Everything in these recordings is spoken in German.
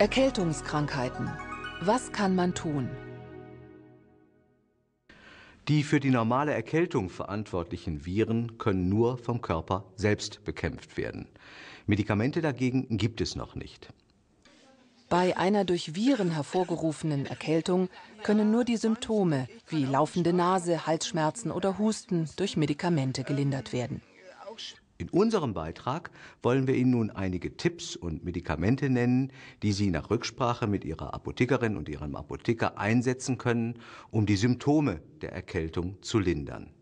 Erkältungskrankheiten. Was kann man tun? Die für die normale Erkältung verantwortlichen Viren können nur vom Körper selbst bekämpft werden. Medikamente dagegen gibt es noch nicht. Bei einer durch Viren hervorgerufenen Erkältung können nur die Symptome wie laufende Nase, Halsschmerzen oder Husten durch Medikamente gelindert werden. In unserem Beitrag wollen wir Ihnen nun einige Tipps und Medikamente nennen, die Sie nach Rücksprache mit Ihrer Apothekerin und Ihrem Apotheker einsetzen können, um die Symptome der Erkältung zu lindern.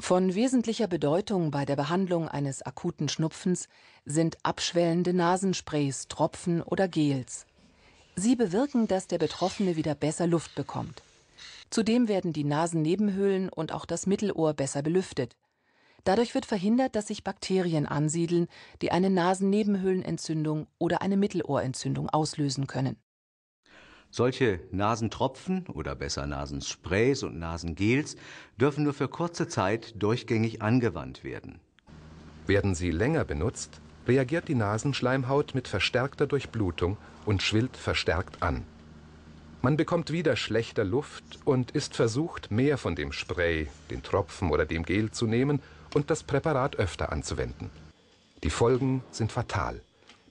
Von wesentlicher Bedeutung bei der Behandlung eines akuten Schnupfens sind abschwellende Nasensprays, Tropfen oder Gels. Sie bewirken, dass der Betroffene wieder besser Luft bekommt. Zudem werden die Nasennebenhöhlen und auch das Mittelohr besser belüftet. Dadurch wird verhindert, dass sich Bakterien ansiedeln, die eine Nasennebenhöhlenentzündung oder eine Mittelohrentzündung auslösen können. Solche Nasentropfen oder besser Nasensprays und Nasengels dürfen nur für kurze Zeit durchgängig angewandt werden. Werden sie länger benutzt, reagiert die Nasenschleimhaut mit verstärkter Durchblutung und schwillt verstärkt an. Man bekommt wieder schlechter Luft und ist versucht, mehr von dem Spray, den Tropfen oder dem Gel zu nehmen und das Präparat öfter anzuwenden. Die Folgen sind fatal.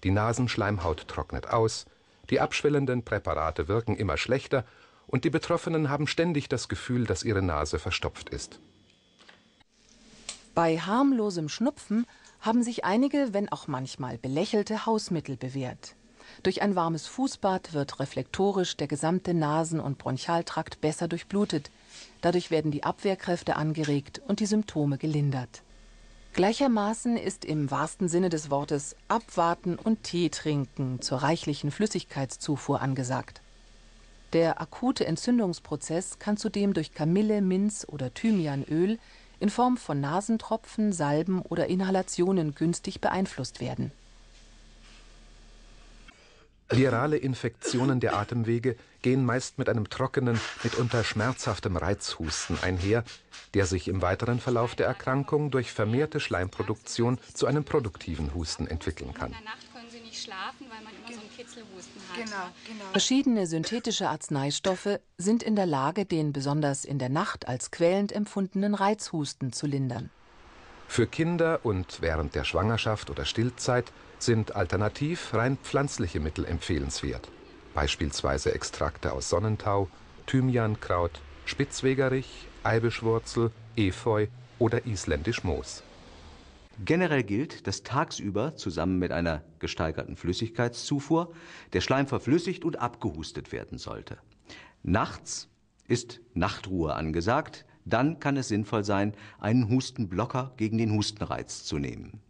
Die Nasenschleimhaut trocknet aus, die abschwellenden Präparate wirken immer schlechter und die Betroffenen haben ständig das Gefühl, dass ihre Nase verstopft ist. Bei harmlosem Schnupfen haben sich einige, wenn auch manchmal belächelte Hausmittel bewährt. Durch ein warmes Fußbad wird reflektorisch der gesamte Nasen- und Bronchialtrakt besser durchblutet. Dadurch werden die Abwehrkräfte angeregt und die Symptome gelindert. Gleichermaßen ist im wahrsten Sinne des Wortes Abwarten und Tee trinken zur reichlichen Flüssigkeitszufuhr angesagt. Der akute Entzündungsprozess kann zudem durch Kamille, Minz oder Thymianöl in Form von Nasentropfen, Salben oder Inhalationen günstig beeinflusst werden. Virale Infektionen der Atemwege gehen meist mit einem trockenen, mitunter schmerzhaftem Reizhusten einher, der sich im weiteren Verlauf der Erkrankung durch vermehrte Schleimproduktion zu einem produktiven Husten entwickeln kann. Schlafen, so genau, genau. Verschiedene synthetische Arzneistoffe sind in der Lage, den besonders in der Nacht als quälend empfundenen Reizhusten zu lindern. Für Kinder und während der Schwangerschaft oder Stillzeit sind alternativ rein pflanzliche Mittel empfehlenswert, beispielsweise Extrakte aus Sonnentau, Thymiankraut, Spitzwegerich, Eibischwurzel, Efeu oder isländisch Moos. Generell gilt, dass tagsüber zusammen mit einer gesteigerten Flüssigkeitszufuhr der Schleim verflüssigt und abgehustet werden sollte. Nachts ist Nachtruhe angesagt, dann kann es sinnvoll sein, einen Hustenblocker gegen den Hustenreiz zu nehmen.